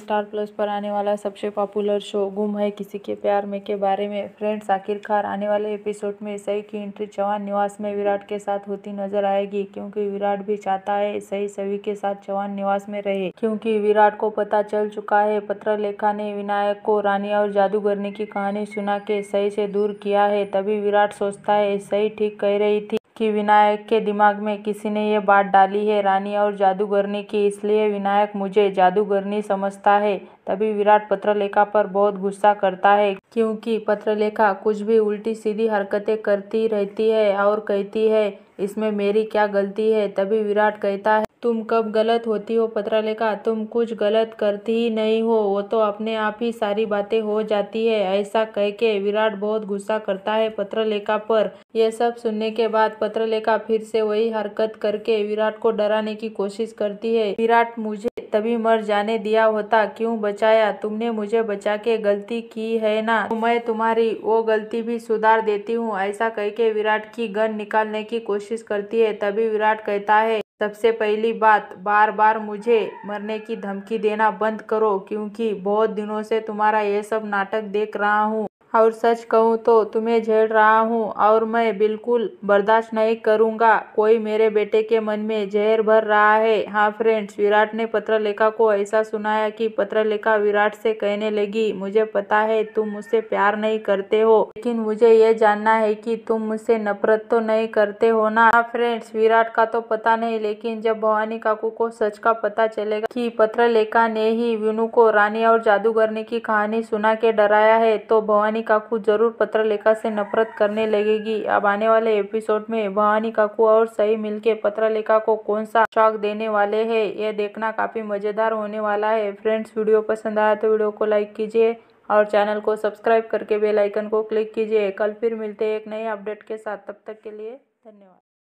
star plus पर आने वाला सबसे पॉपुलर शो गुम है किसी के प्यार में के बारे में फ्रेंड्स आखिरकार आने वाले एपिसोड में सही की एंट्री जवान निवास में विराट के साथ होती नजर आएगी क्योंकि विराट भी चाहता है सही सभी के साथ जवान निवास में रहे क्योंकि विराट को पता चल चुका है पत्र लेखा ने विनायक को रानी और जादूगरनी की कहानी सुना के सही से दूर किया है तभी विराट सोचता है सही ठीक कह रही थी कि विनायक के दिमाग में किसी ने ये बात डाली है रानी और जादूगरनी की इसलिए विनायक मुझे जादूगरनी समझता है तभी विराट पत्रलेखा पर बहुत गुस्सा करता है क्योंकि पत्रलेखा कुछ भी उल्टी सीधी हरकतें करती रहती है और कहती है इसमें मेरी क्या गलती है तभी विराट कहता है तुम कब गलत होती हो पत्रा तुम कुछ गलत करती ही नहीं हो वो तो अपने आप ही सारी बातें हो जाती है ऐसा कह के विराट बहुत गुस्सा करता है पत्रलेखा पर यह सब सुनने के बाद पत्रलेखा फिर से वही हरकत करके विराट को डराने की कोशिश करती है विराट मुझे तभी मर जाने दिया होता क्यों बचाया तुमने मुझे बचा के गलती की है ना तो मैं तुम्हारी वो गलती भी सुधार देती हूँ ऐसा कह के विराट की गन निकालने की कोशिश करती है तभी विराट कहता है सबसे पहली बात बार बार मुझे मरने की धमकी देना बंद करो क्योंकि बहुत दिनों से तुम्हारा ये सब नाटक देख रहा हूँ और सच कहूँ तो तुम्हें झेड़ रहा हूँ और मैं बिल्कुल बर्दाश्त नहीं करूँगा कोई मेरे बेटे के मन में जहर भर रहा है हाँ फ्रेंड्स विराट ने पत्रलेखा को ऐसा सुनाया कि पत्रलेखा विराट से कहने लगी मुझे पता है तुम मुझसे प्यार नहीं करते हो लेकिन मुझे ये जानना है कि तुम मुझसे नफरत तो नहीं करते हो ना हाँ फ्रेंड्स विराट का तो पता नहीं लेकिन जब भवानी काकू को सच का पता चलेगा की पत्रलेखा ने ही विनु को रानी और जादूगरनी की कहानी सुना के डराया है तो भवानी भवानी काकू जरूर पत्रलेखा से नफरत करने लगेगी अब आने वाले एपिसोड में भवानी काकू और सही मिलके पत्रलेखा को कौन सा शौक देने वाले हैं यह देखना काफी मजेदार होने वाला है फ्रेंड्स वीडियो पसंद आया तो वीडियो को लाइक कीजिए और चैनल को सब्सक्राइब करके बेल आइकन को क्लिक कीजिए कल फिर मिलते हैं एक नए अपडेट के साथ तब तक के लिए धन्यवाद